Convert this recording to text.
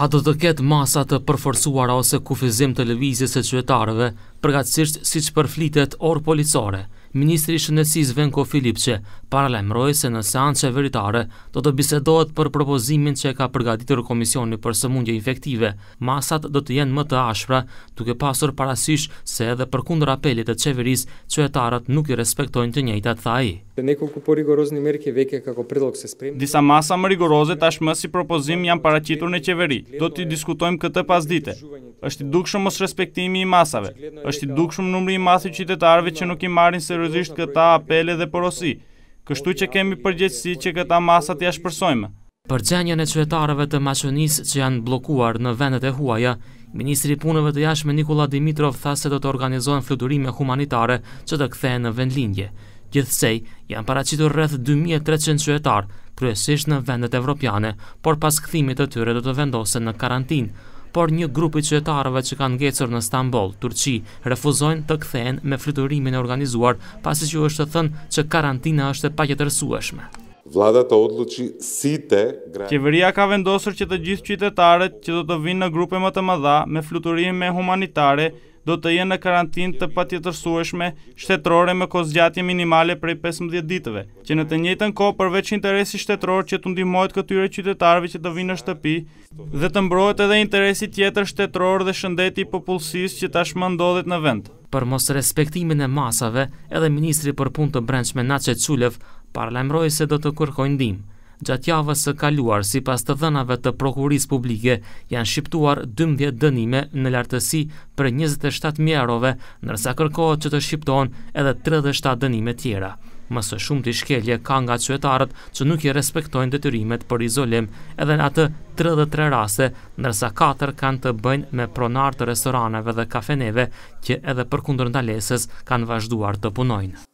A do të ketë masa të përforsuara ose kufizim të lëvizjes e qëvetarëve, përgatësisht si që përflitet orë policore, Ministri Shëndetsis Venko Filipqe paralajmëroi se në seancë qeveritare do të bisedohet për propozimin që ka përgatitur Komisioni për sëmundje infektive. Masat do të jenë më të ashpra, duke pasur parasysh se edhe kundër apelit të qeverisë, qytetarët nuk i respektojnë të njëjtat thaj. Po Disa masa më rigoroze tashmë si propozim janë paraqitur në qeveri. Do t'i diskutojmë këtë pasdite. Është i dukshëm mos respektimi i masave. Është i dukshëm numri i masave qytetarëve që nuk i marrin seriozisht këta apele dhe porosi kështu që kemi përgjithsi që këta masat jash përsojme. Për gjenjën e qëtarëve të maqenis që janë blokuar në vendet e huaja, Ministri punëve të jashme Nikola Dimitrov tha se do të organizohen fluturime humanitare që të kthejë në vendlinje. Gjithsej, janë paracitur rreth 2300 qëtarë, kryesisht në vendet evropiane, por pas këthimit të tyre do të vendose në karantinë, por një grup i qytetarëve që kanë ngjecur në Stamboll, Turqi, refuzojnë të kthehen me fluturimin e organizuar, pasi që është thënë se karantina është e paqetërsueshme. Vlada të odluqi si te... Qeveria ka vendosër që të gjithë qytetarët që do të vinë në grupe më të mëdha me fluturim me humanitare do të jenë në karantin të patjetërsueshme shtetërore me kozgjatje minimale prej 15 ditëve, që në të njëtën ko përveç interesi shtetëror që të ndimojt këtyre qytetarve që të vinë në shtëpi, dhe të mbrojt edhe interesi tjetër shtetëror dhe shëndeti popullësis që tash më ndodhet në vend. Për mos respektimin e masave, edhe Ministri për punë të brendshme Nace Culev parlajmëroj se do të kërkojnë dimë gjatë javës së kaluar si pas të dhënave të prokuris publike janë shqiptuar 12 dënime në lartësi për 27.000 erove nërsa kërkohet që të shqipton edhe 37 dënime tjera. Mësë shumë të shkelje ka nga qëtarët që nuk i respektojnë detyrimet për izolim edhe në atë 33 rase nërsa 4 kanë të bëjnë me pronartë të restoraneve dhe kafeneve që edhe për kundër ndalesës kanë vazhduar të punojnë.